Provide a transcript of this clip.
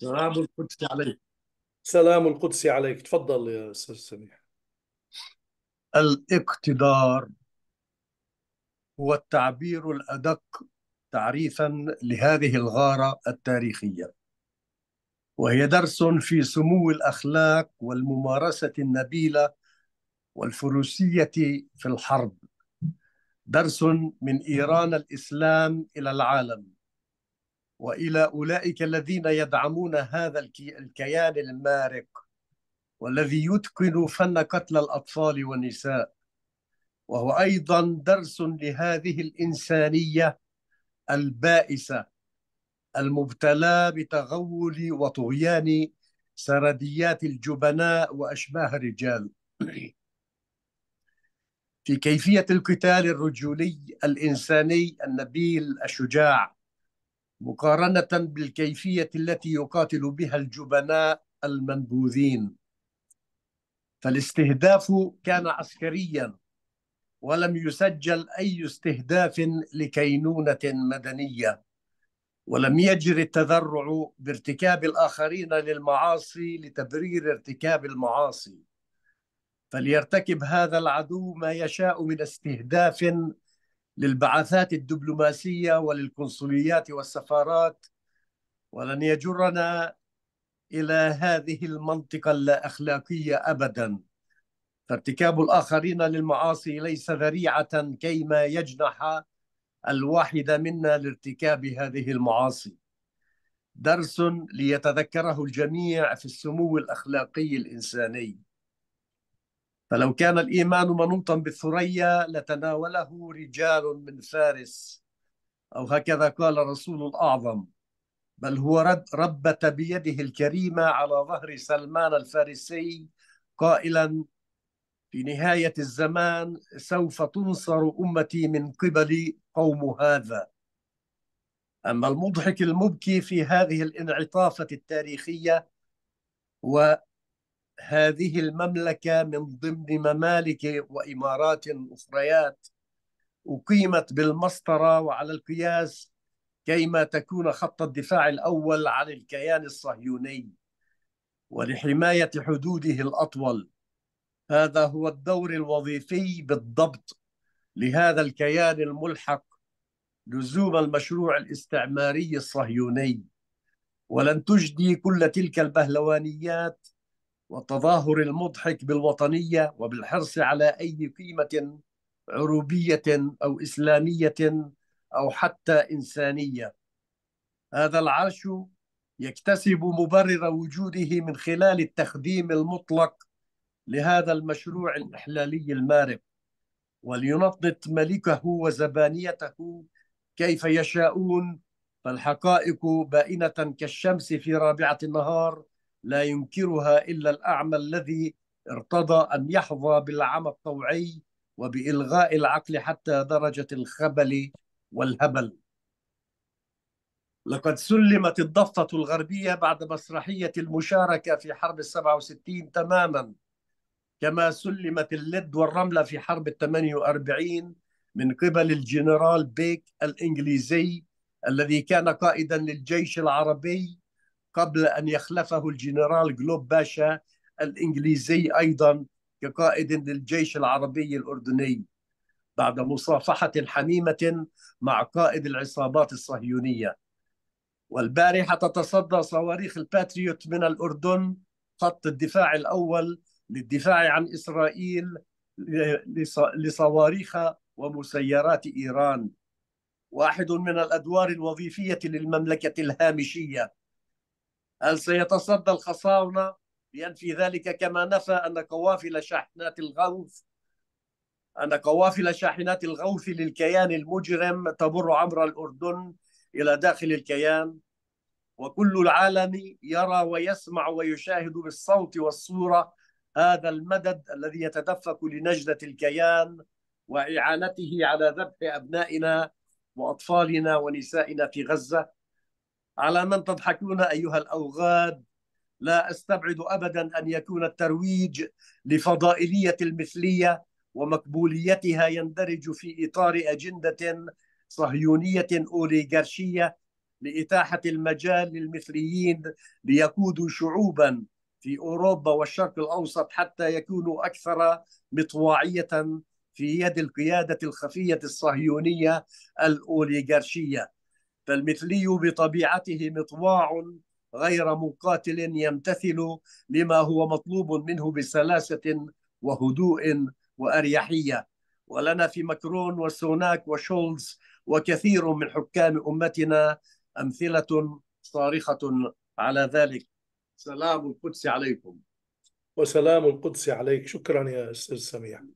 سلام القدس عليك سلام القدس عليك تفضل يا استاذ سميح الاقتدار هو التعبير الادق تعريفا لهذه الغاره التاريخيه وهي درس في سمو الاخلاق والممارسه النبيله والفروسيه في الحرب درس من ايران الاسلام الى العالم والى اولئك الذين يدعمون هذا الكيان المارق والذي يتقن فن قتل الاطفال والنساء وهو ايضا درس لهذه الانسانيه البائسه المبتلى بتغول وطغيان سرديات الجبناء واشباه الرجال في كيفيه القتال الرجولي الانساني النبيل الشجاع مقارنة بالكيفية التي يقاتل بها الجبناء المنبوذين فالاستهداف كان عسكريا ولم يسجل أي استهداف لكينونة مدنية ولم يجر التذرع بارتكاب الآخرين للمعاصي لتبرير ارتكاب المعاصي فليرتكب هذا العدو ما يشاء من استهداف للبعثات الدبلوماسيه وللقنصليات والسفارات ولن يجرنا الى هذه المنطقه اللا اخلاقيه ابدا فارتكاب الاخرين للمعاصي ليس ذريعه كيما يجنح الواحد منا لارتكاب هذه المعاصي درس ليتذكره الجميع في السمو الاخلاقي الانساني فلو كان الإيمان منوطا بالثريا لتناوله رجال من فارس أو هكذا قال رسول الأعظم بل هو رب ربت بيده الكريمة على ظهر سلمان الفارسي قائلا في نهاية الزمان سوف تنصر أمتي من قبل قوم هذا أما المضحك المبكي في هذه الانعطافة التاريخية هو هذه المملكة من ضمن ممالك وإمارات أخريات أقيمت بالمسطرة وعلى القياس كيما تكون خط الدفاع الأول عن الكيان الصهيوني ولحماية حدوده الأطول هذا هو الدور الوظيفي بالضبط لهذا الكيان الملحق لزوم المشروع الاستعماري الصهيوني ولن تجدي كل تلك البهلوانيات والتظاهر المضحك بالوطنية وبالحرص على أي قيمة عروبية أو إسلامية أو حتى إنسانية هذا العرش يكتسب مبرر وجوده من خلال التخديم المطلق لهذا المشروع الإحلالي المارق ولينطط ملكه وزبانيته كيف يشاءون فالحقائق بائنة كالشمس في رابعة النهار لا ينكرها إلا الأعمى الذي ارتضى أن يحظى بالعمى الطوعي وبإلغاء العقل حتى درجة الخبل والهبل لقد سلمت الضفة الغربية بعد مسرحية المشاركة في حرب السبعة وستين تماما كما سلمت اللد والرملة في حرب الثمانية وأربعين من قبل الجنرال بيك الإنجليزي الذي كان قائدا للجيش العربي قبل أن يخلفه الجنرال جلوب باشا الإنجليزي أيضا كقائد للجيش العربي الأردني بعد مصافحة حميمة مع قائد العصابات الصهيونية والبارحة تتصدى صواريخ الباتريوت من الأردن خط الدفاع الأول للدفاع عن إسرائيل لصواريخ ومسيرات إيران واحد من الأدوار الوظيفية للمملكة الهامشية هل سيتصدى الخصاونة لينفي ذلك كما نفى أن قوافل شاحنات الغوث أن قوافل شاحنات الغوث للكيان المجرم تمر عبر الأردن إلى داخل الكيان وكل العالم يرى ويسمع ويشاهد بالصوت والصورة هذا المدد الذي يتدفق لنجدة الكيان وإعانته على ذبح أبنائنا وأطفالنا ونسائنا في غزة على من تضحكون ايها الاوغاد لا استبعد ابدا ان يكون الترويج لفضائليه المثليه ومقبوليتها يندرج في اطار اجنده صهيونيه اوليغارشيه لاتاحه المجال للمثليين ليقودوا شعوبا في اوروبا والشرق الاوسط حتى يكونوا اكثر مطواعيه في يد القياده الخفيه الصهيونيه الاوليغارشيه فالمثلي بطبيعته مطواع غير مقاتل يمتثل لما هو مطلوب منه بسلاسة وهدوء وأريحية ولنا في مكرون وسوناك وشولز وكثير من حكام أمتنا أمثلة صارخة على ذلك سلام القدس عليكم وسلام القدس عليك شكرا يا أستاذ سميع